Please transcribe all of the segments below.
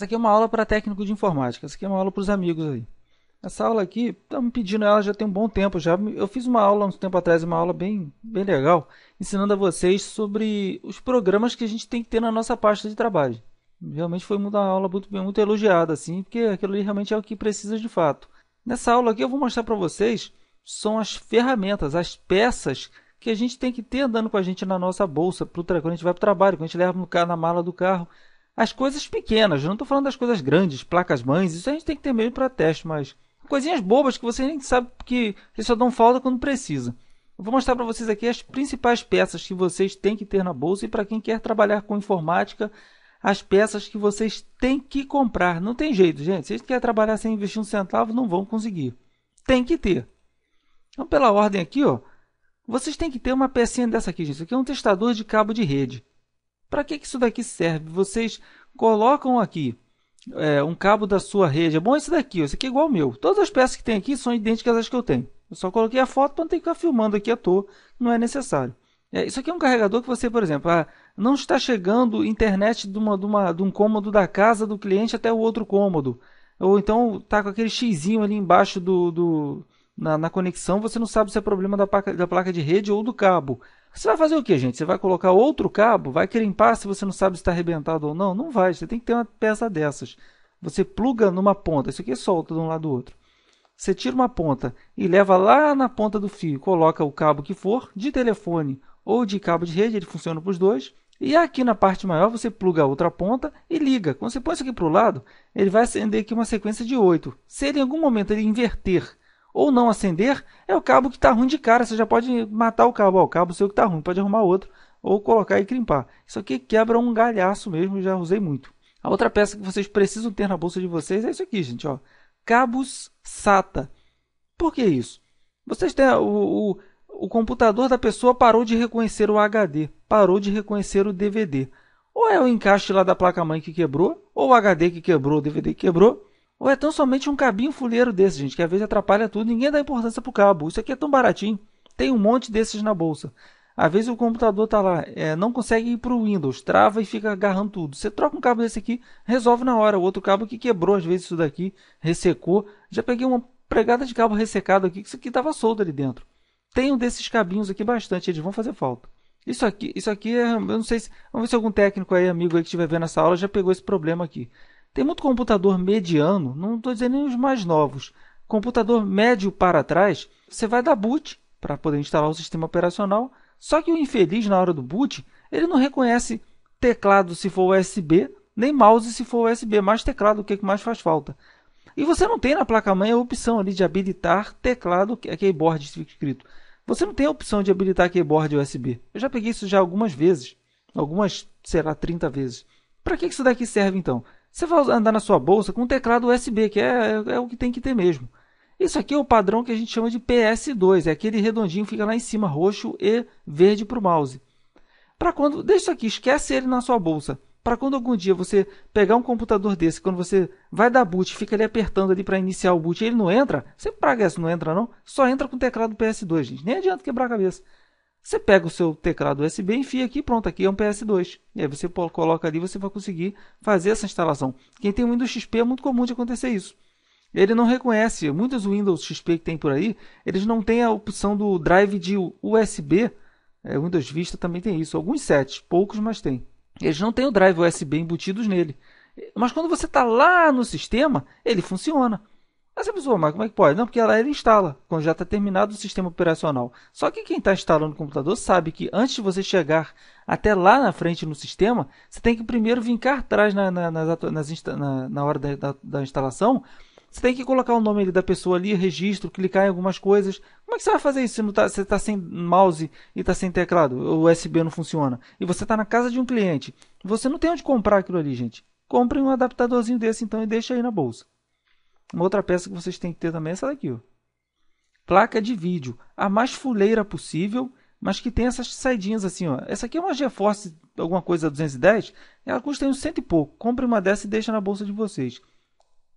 Essa aqui é uma aula para técnico de informática. Essa aqui é uma aula para os amigos aí. Essa aula aqui, estamos pedindo ela já tem um bom tempo. já. Eu fiz uma aula há um tempo atrás, uma aula bem, bem legal, ensinando a vocês sobre os programas que a gente tem que ter na nossa pasta de trabalho. Realmente foi uma aula muito, muito elogiada, assim, porque aquilo ali realmente é o que precisa de fato. Nessa aula aqui eu vou mostrar para vocês são as ferramentas, as peças que a gente tem que ter andando com a gente na nossa bolsa, quando a gente vai para o trabalho, quando a gente leva no carro, na mala do carro, as coisas pequenas. Eu não estou falando das coisas grandes, placas-mães. Isso a gente tem que ter mesmo para teste, mas coisinhas bobas que você nem sabe que só dão falta quando precisa. Eu vou mostrar para vocês aqui as principais peças que vocês têm que ter na bolsa e para quem quer trabalhar com informática, as peças que vocês têm que comprar. Não tem jeito, gente. Se vocês querem trabalhar sem investir um centavo, não vão conseguir. Tem que ter. Então, pela ordem aqui, ó, vocês têm que ter uma pecinha dessa aqui, gente. Isso aqui é um testador de cabo de rede. Para que, que isso daqui serve? Vocês colocam aqui é, um cabo da sua rede. É bom esse daqui, ó. esse aqui é igual ao meu. Todas as peças que tem aqui são idênticas às que eu tenho. Eu só coloquei a foto para não ter que ficar filmando aqui à toa, não é necessário. É, isso aqui é um carregador que você, por exemplo, ah, não está chegando internet de, uma, de, uma, de um cômodo da casa do cliente até o outro cômodo. Ou então tá com aquele xizinho ali embaixo do, do na, na, conexão, você não sabe se é problema da placa, da placa de rede ou do cabo. Você vai fazer o que, gente? Você vai colocar outro cabo? Vai crimpar se você não sabe se está arrebentado ou não? Não vai, você tem que ter uma peça dessas. Você pluga numa ponta, isso aqui é solta de um lado do outro. Você tira uma ponta e leva lá na ponta do fio, coloca o cabo que for, de telefone ou de cabo de rede, ele funciona para os dois. E aqui na parte maior você pluga a outra ponta e liga. Quando você põe isso aqui para o lado, ele vai acender aqui uma sequência de 8. Se ele, em algum momento ele inverter ou não acender, é o cabo que está ruim de cara. Você já pode matar o cabo. Ó, o cabo seu que está ruim, pode arrumar outro ou colocar e crimpar. Isso aqui quebra um galhaço mesmo, já usei muito. A outra peça que vocês precisam ter na bolsa de vocês é isso aqui, gente. Ó. Cabos SATA. Por que isso? Vocês têm o, o, o computador da pessoa parou de reconhecer o HD, parou de reconhecer o DVD. Ou é o encaixe lá da placa-mãe que quebrou, ou o HD que quebrou, o DVD que quebrou, ou é tão somente um cabinho fuleiro desse, gente, que às vezes atrapalha tudo, ninguém dá importância pro cabo. Isso aqui é tão baratinho, tem um monte desses na bolsa. Às vezes o computador tá lá, é, não consegue ir pro Windows, trava e fica agarrando tudo. Você troca um cabo desse aqui, resolve na hora. O outro cabo que quebrou, às vezes isso daqui, ressecou. Já peguei uma pregada de cabo ressecado aqui, que isso aqui tava solto ali dentro. Tem um desses cabinhos aqui bastante, eles vão fazer falta. Isso aqui, isso aqui é, eu não sei se, vamos ver se algum técnico aí, amigo aí que estiver vendo essa aula já pegou esse problema aqui. Tem muito computador mediano, não estou dizendo nem os mais novos. Computador médio para trás, você vai dar boot para poder instalar o sistema operacional. Só que o infeliz, na hora do boot, ele não reconhece teclado se for USB, nem mouse se for USB, mais teclado, o é que mais faz falta. E você não tem na placa-mãe a opção ali de habilitar teclado, é keyboard escrito. Você não tem a opção de habilitar keyboard USB. Eu já peguei isso já algumas vezes, algumas, será 30 vezes. Para que isso daqui serve então? Você vai andar na sua bolsa com um teclado USB, que é, é, é o que tem que ter mesmo. Isso aqui é o padrão que a gente chama de PS2, é aquele redondinho que fica lá em cima, roxo e verde para o mouse. Para quando, deixa isso aqui, esquece ele na sua bolsa. Para quando algum dia você pegar um computador desse, quando você vai dar boot, fica ali apertando ali para iniciar o boot, e ele não entra, você praga essa, não entra não, só entra com o teclado PS2, gente. Nem adianta quebrar a cabeça. Você pega o seu teclado USB, enfia aqui, pronto, aqui é um PS2. E aí você coloca ali, você vai conseguir fazer essa instalação. Quem tem Windows XP é muito comum de acontecer isso. Ele não reconhece, muitos Windows XP que tem por aí, eles não têm a opção do drive de USB. É, Windows Vista também tem isso, alguns sets, poucos, mas tem. Eles não têm o drive USB embutidos nele. Mas quando você está lá no sistema, ele funciona. Mas a pessoa, mas como é que pode? Não, porque ela ele instala, quando já está terminado o sistema operacional. Só que quem está instalando o computador sabe que antes de você chegar até lá na frente no sistema, você tem que primeiro vincar atrás na, na, nas, na, na hora da, da, da instalação você tem que colocar o nome da pessoa ali, registro, clicar em algumas coisas. Como é que você vai fazer isso se tá, você está sem mouse e está sem teclado? O USB não funciona. E você está na casa de um cliente. Você não tem onde comprar aquilo ali, gente. Compre um adaptadorzinho desse então e deixa aí na bolsa. Uma outra peça que vocês têm que ter também é essa daqui. Ó. Placa de vídeo. A mais fuleira possível, mas que tem essas saidinhas assim. Ó. Essa aqui é uma GeForce, alguma coisa 210. Ela custa uns cento e pouco. Compre uma dessa e deixa na bolsa de vocês.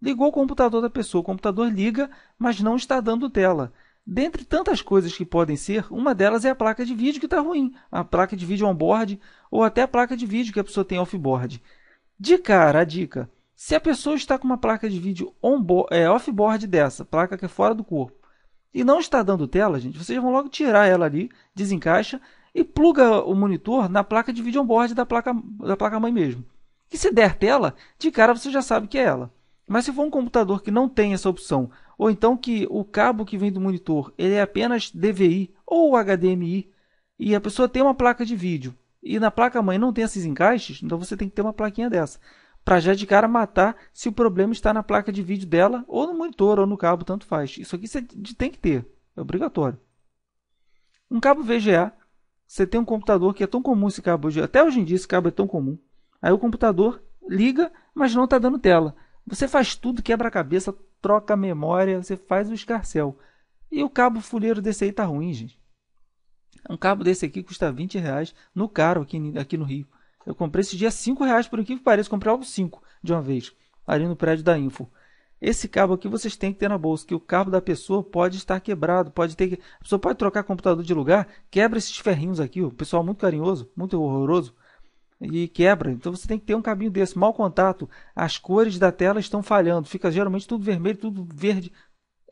Ligou o computador da pessoa. O computador liga, mas não está dando tela. Dentre tantas coisas que podem ser, uma delas é a placa de vídeo que está ruim. A placa de vídeo on-board ou até a placa de vídeo que a pessoa tem off-board. De cara, a dica se a pessoa está com uma placa de vídeo é, off-board dessa, placa que é fora do corpo, e não está dando tela, gente, vocês vão logo tirar ela ali, desencaixa e pluga o monitor na placa de vídeo on-board da placa, da placa mãe mesmo. E se der tela, de cara você já sabe que é ela. Mas se for um computador que não tem essa opção, ou então que o cabo que vem do monitor ele é apenas DVI ou HDMI, e a pessoa tem uma placa de vídeo e na placa mãe não tem esses encaixes, então você tem que ter uma plaquinha dessa para já de cara matar se o problema está na placa de vídeo dela, ou no monitor, ou no cabo, tanto faz. Isso aqui você tem que ter, é obrigatório. Um cabo VGA, você tem um computador que é tão comum esse cabo hoje, até hoje em dia esse cabo é tão comum. Aí o computador liga, mas não está dando tela. Você faz tudo, quebra a cabeça, troca a memória, você faz o escarcel. E o cabo fuleiro desse aí tá ruim, gente. Um cabo desse aqui custa 20 reais no caro aqui, aqui no Rio. Eu comprei esse dia 5 reais, por um que pareça, comprei logo 5 de uma vez, ali no prédio da Info. Esse cabo aqui vocês têm que ter na bolsa, que o cabo da pessoa pode estar quebrado, pode ter que... A pessoa pode trocar computador de lugar, quebra esses ferrinhos aqui, o pessoal muito carinhoso, muito horroroso, e quebra. Então você tem que ter um cabinho desse, mau contato, as cores da tela estão falhando, fica geralmente tudo vermelho, tudo verde,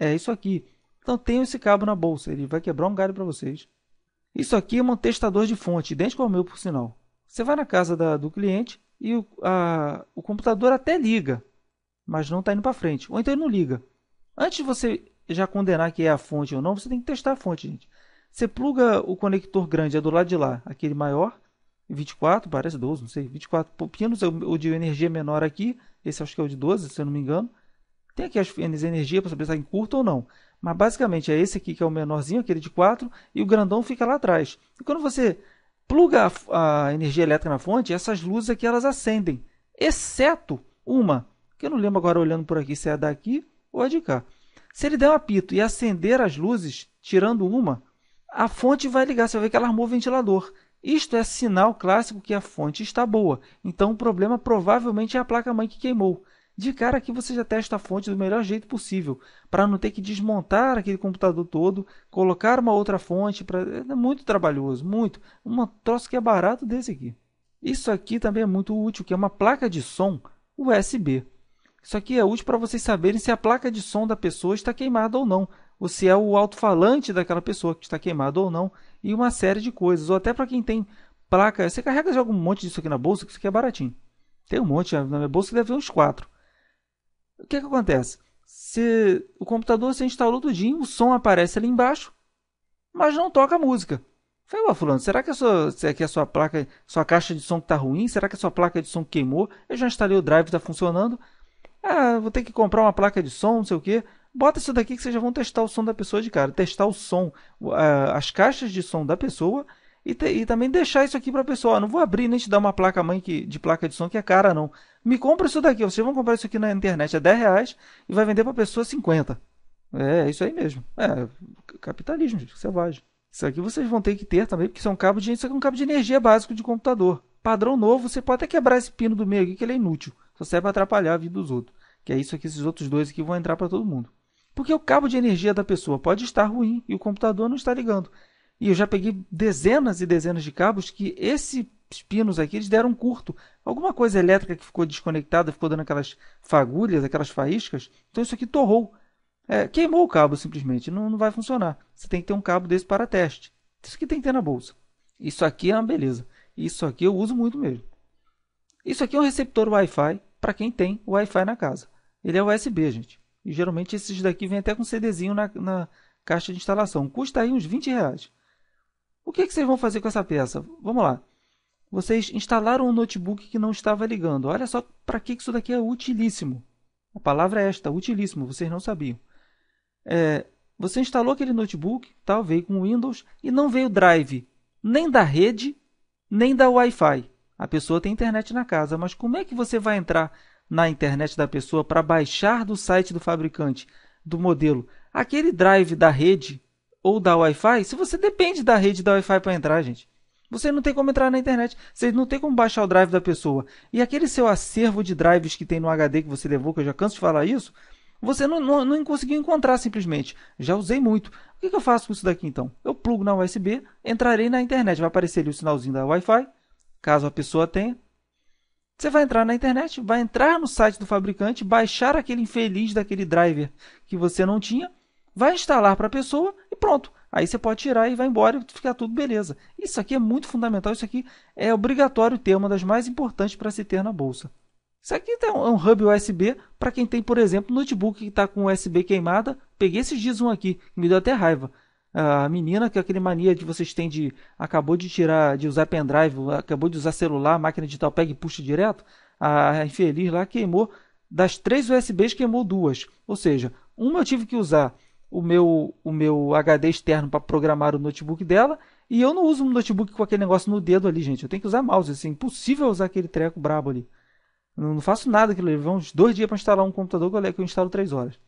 é isso aqui. Então tenham esse cabo na bolsa, ele vai quebrar um galho para vocês. Isso aqui é um testador de fonte, idêntico ao meu, por sinal. Você vai na casa da, do cliente e o, a, o computador até liga, mas não está indo para frente. Ou então ele não liga. Antes de você já condenar que é a fonte ou não, você tem que testar a fonte, gente. Você pluga o conector grande, é do lado de lá, aquele maior, 24, parece 12, não sei, 24 pinos, o de energia menor aqui, esse acho que é o de 12, se eu não me engano. Tem aqui as energia para saber se está em curto ou não. Mas basicamente é esse aqui que é o menorzinho, aquele de 4, e o grandão fica lá atrás. E quando você pluga a, a energia elétrica na fonte, essas luzes aqui elas acendem, exceto uma, que eu não lembro agora olhando por aqui se é daqui ou é de cá. Se ele der um apito e acender as luzes, tirando uma, a fonte vai ligar, você vai ver que ela armou o ventilador. Isto é sinal clássico que a fonte está boa. Então o problema provavelmente é a placa-mãe que queimou de cara aqui você já testa a fonte do melhor jeito possível, para não ter que desmontar aquele computador todo, colocar uma outra fonte, pra... é muito trabalhoso, muito. Um troço que é barato desse aqui. Isso aqui também é muito útil, que é uma placa de som USB. Isso aqui é útil para vocês saberem se a placa de som da pessoa está queimada ou não, ou se é o alto-falante daquela pessoa que está queimado ou não, e uma série de coisas, ou até para quem tem placa, você carrega já algum monte disso aqui na bolsa, que isso aqui é baratinho. Tem um monte, na minha bolsa deve ter uns quatro o que, é que acontece? Se o computador se instalou tudinho, o som aparece ali embaixo, mas não toca a música. Falei, ó, fulano, será que a sua, que a sua placa, sua caixa de som tá ruim? Será que a sua placa de som queimou? Eu já instalei o drive, está funcionando. Ah, vou ter que comprar uma placa de som, não sei o quê. Bota isso daqui que vocês já vão testar o som da pessoa de cara. Testar o som, as caixas de som da pessoa e, te, e também deixar isso aqui para a pessoa. Não vou abrir nem te dar uma placa mãe que, de placa de som que é cara, não. Me compra isso daqui. Vocês vão comprar isso aqui na internet a é 10 reais e vai vender para a pessoa 50. É, é, isso aí mesmo. É, capitalismo selvagem. Isso aqui vocês vão ter que ter também, porque isso é um cabo de, isso é um cabo de energia básico de computador. Padrão novo, você pode até quebrar esse pino do meio aqui, que ele é inútil. Só serve para atrapalhar a vida dos outros. Que é isso aqui, esses outros dois aqui vão entrar para todo mundo. Porque o cabo de energia da pessoa pode estar ruim e o computador não está ligando. E eu já peguei dezenas e dezenas de cabos que esses pinos aqui eles deram um curto. Alguma coisa elétrica que ficou desconectada, ficou dando aquelas fagulhas, aquelas faíscas. Então isso aqui torrou. É, queimou o cabo simplesmente, não, não vai funcionar. Você tem que ter um cabo desse para teste. Isso aqui tem que ter na bolsa. Isso aqui é uma beleza. Isso aqui eu uso muito mesmo. Isso aqui é um receptor Wi-Fi para quem tem Wi-Fi na casa. Ele é USB, gente. E geralmente esses daqui vêm até com CDzinho na, na caixa de instalação. Custa aí uns 20 reais. O que, é que vocês vão fazer com essa peça? Vamos lá. Vocês instalaram um notebook que não estava ligando. Olha só para que isso daqui é utilíssimo. A palavra é esta, utilíssimo, vocês não sabiam. É, você instalou aquele notebook, tal, veio com Windows e não veio Drive, nem da rede, nem da Wi-Fi. A pessoa tem internet na casa, mas como é que você vai entrar na internet da pessoa para baixar do site do fabricante, do modelo, aquele drive da rede ou da Wi-Fi, se você depende da rede da Wi-Fi para entrar, gente. Você não tem como entrar na internet, você não tem como baixar o drive da pessoa. E aquele seu acervo de drives que tem no HD que você levou, que eu já canso de falar isso, você não, não, não conseguiu encontrar simplesmente. Já usei muito. O que, que eu faço com isso daqui então? Eu plugo na USB, entrarei na internet, vai aparecer ali o sinalzinho da Wi-Fi, caso a pessoa tenha. Você vai entrar na internet, vai entrar no site do fabricante, baixar aquele infeliz daquele driver que você não tinha vai instalar para a pessoa e pronto. Aí você pode tirar e vai embora e ficar tudo beleza. Isso aqui é muito fundamental, isso aqui é obrigatório ter, uma das mais importantes para se ter na bolsa. Isso aqui é um hub USB para quem tem, por exemplo, notebook que está com USB queimada. Peguei esses dias um aqui, me deu até raiva. A menina, que é aquele mania que vocês têm de. acabou de tirar, de usar pendrive, acabou de usar celular, máquina digital, pega e puxa direto. A infeliz lá queimou, das três USBs queimou duas. Ou seja, uma eu tive que usar o meu, o meu HD externo para programar o notebook dela. E eu não uso um notebook com aquele negócio no dedo ali, gente. Eu tenho que usar mouse. Assim, é impossível usar aquele treco brabo ali. Não, não faço nada aquilo ali. Vão uns dois dias para instalar um computador que eu, que eu instalo três horas.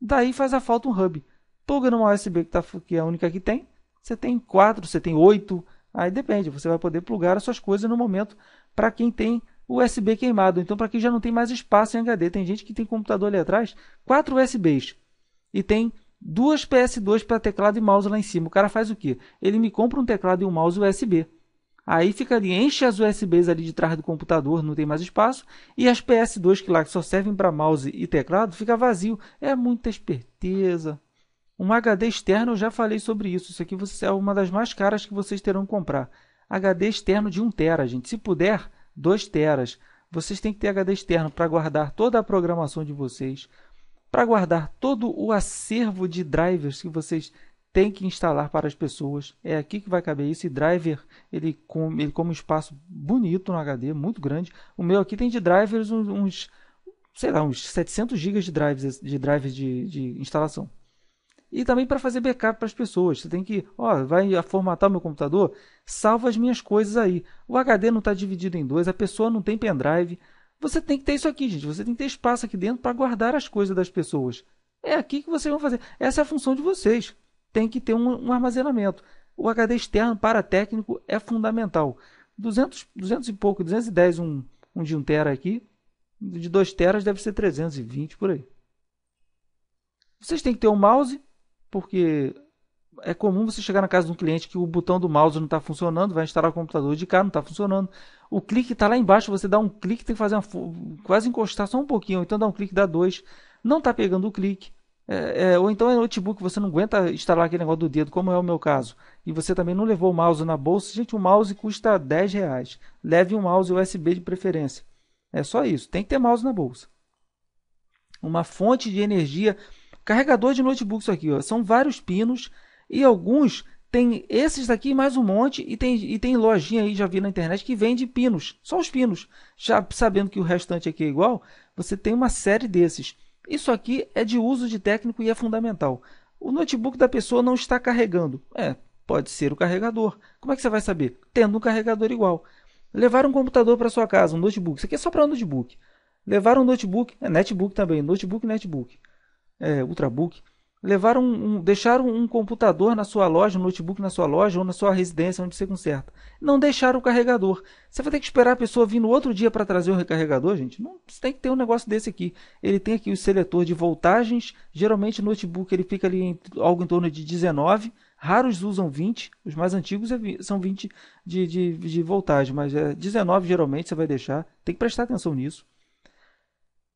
Daí faz a falta um hub. Pluga numa USB que, tá, que é a única que tem. Você tem quatro, você tem oito. Aí depende. Você vai poder plugar as suas coisas no momento para quem tem USB queimado. Então, para quem já não tem mais espaço em HD. Tem gente que tem computador ali atrás, quatro USBs. E tem duas PS2 para teclado e mouse lá em cima. O cara faz o quê? Ele me compra um teclado e um mouse USB. Aí fica ali, enche as USBs ali de trás do computador, não tem mais espaço, e as PS2 que lá que só servem para mouse e teclado fica vazio. É muita esperteza. Um HD externo, eu já falei sobre isso. Isso aqui é uma das mais caras que vocês terão que comprar. HD externo de 1 tera, gente. Se puder, 2 teras. Vocês têm que ter HD externo para guardar toda a programação de vocês, para guardar todo o acervo de drivers que vocês têm que instalar para as pessoas. É aqui que vai caber isso. E driver, ele come, ele come um espaço bonito no HD, muito grande. O meu aqui tem de drivers uns, sei lá, uns 700 GB de drives, de, drivers de, de instalação. E também para fazer backup para as pessoas. Você tem que, ó, vai formatar o meu computador, salva as minhas coisas aí. O HD não está dividido em dois, a pessoa não tem pendrive. Você tem que ter isso aqui, gente. Você tem que ter espaço aqui dentro para guardar as coisas das pessoas. É aqui que vocês vão fazer. Essa é a função de vocês. Tem que ter um, um armazenamento. O HD externo para técnico é fundamental. 200, 200 e pouco, 210 um, um de 1 tera aqui. De 2 teras deve ser 320 por aí. Vocês têm que ter um mouse, porque é comum você chegar na casa de um cliente que o botão do mouse não está funcionando, vai instalar o computador de cá, não está funcionando. O clique está lá embaixo, você dá um clique, tem que fazer uma, quase encostar só um pouquinho, então dá um clique, dá dois, não está pegando o clique. É, é, ou então é notebook, você não aguenta instalar aquele negócio do dedo, como é o meu caso. E você também não levou o mouse na bolsa. Gente, o mouse custa 10 reais. Leve um mouse USB de preferência. É só isso, tem que ter mouse na bolsa. Uma fonte de energia. Carregador de notebook isso aqui, ó. são vários pinos e alguns tem esses daqui mais um monte e tem, e tem lojinha aí, já vi na internet, que vende pinos, só os pinos. Já sabendo que o restante aqui é igual, você tem uma série desses. Isso aqui é de uso de técnico e é fundamental. O notebook da pessoa não está carregando. É, pode ser o carregador. Como é que você vai saber? Tendo um carregador igual. Levar um computador para sua casa, um notebook. Isso aqui é só para um notebook. Levar um notebook, é netbook também, notebook, netbook, é, ultrabook Levar um, deixar um computador na sua loja, um notebook na sua loja ou na sua residência onde você conserta. Não deixar o carregador. Você vai ter que esperar a pessoa vir no outro dia para trazer o recarregador, gente? Não, você tem que ter um negócio desse aqui. Ele tem aqui o seletor de voltagens. Geralmente o notebook ele fica ali em, algo em torno de 19. Raros usam 20. Os mais antigos é são 20 de, de, de voltagem, mas é 19 geralmente você vai deixar. Tem que prestar atenção nisso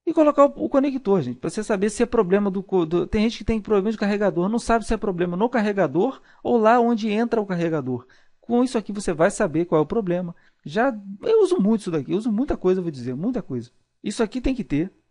e colocar o, o conector, gente, para você saber se é problema do, do, Tem gente que tem problema de carregador, não sabe se é problema no carregador ou lá onde entra o carregador. Com isso aqui você vai saber qual é o problema. Já eu uso muito isso daqui, uso muita coisa, vou dizer, muita coisa. Isso aqui tem que ter,